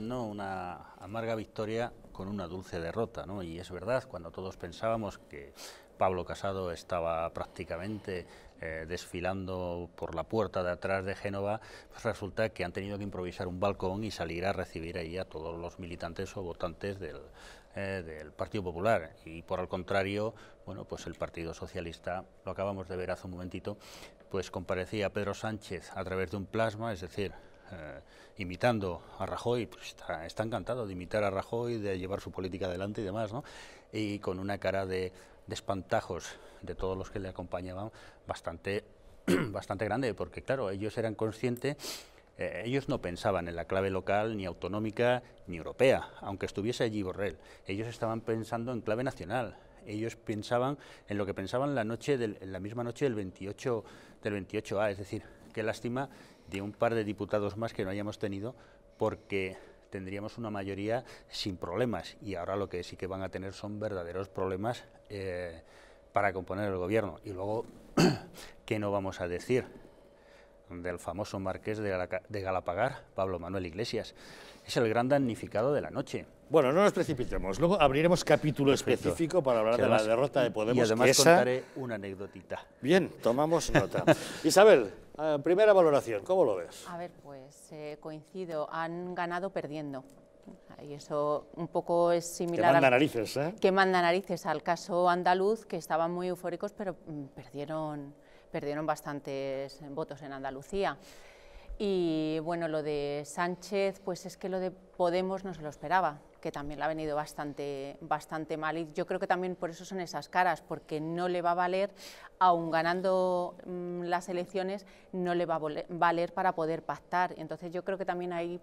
No, una amarga victoria con una dulce derrota, ¿no? Y es verdad, cuando todos pensábamos que Pablo Casado estaba prácticamente eh, desfilando por la puerta de atrás de Génova, pues resulta que han tenido que improvisar un balcón y salir a recibir ahí a todos los militantes o votantes eh, del, Partido Popular. Y por el contrario, bueno, pues el Partido Socialista, lo acabamos de ver hace un momentito, pues comparecía Pedro Sánchez a través de un plasma, es decir, eh, imitando a Rajoy, pues está, encantado de imitar a Rajoy, de llevar su política adelante y demás, ¿no? Y con una cara de, espantajos de todos los que le acompañaban bastante, bastante grande, porque claro, ellos eran conscientes eh, ellos no pensaban en la clave local, ni autonómica, ni europea, aunque estuviese allí Borrell. Ellos estaban pensando en clave nacional. Ellos pensaban en lo que pensaban la noche del, la misma noche del 28 del 28A, es decir, Qué lástima de un par de diputados más que no hayamos tenido porque tendríamos una mayoría sin problemas y ahora lo que sí que van a tener son verdaderos problemas eh, para componer el gobierno. Y luego, ¿qué no vamos a decir? del famoso marqués de, Galapagar, Pablo Manuel Iglesias. Es el gran damnificado de la noche. Bueno, no nos precipitemos. Luego abriremos capítulo específico para hablar de la derrota de Podemos. Y además contaré una anécdotita. Bien, tomamos nota. Isabel, eh, primera valoración, ¿cómo lo ves? A ver, pues eh, coincido. Han ganado perdiendo. Y eso un poco es similar. Que manda narices, ¿eh? Que manda narices al caso andaluz, que estaban muy eufóricos, pero mm, perdieron perdieron bastantes votos en Andalucía. Y bueno, lo de Sánchez, pues es que lo de Podemos no se lo esperaba, que también le ha venido bastante, bastante mal. Y yo creo que también por eso son esas caras, porque no le va a valer, aun ganando mm, las elecciones, no le va a valer para poder pactar. Entonces yo creo que también hay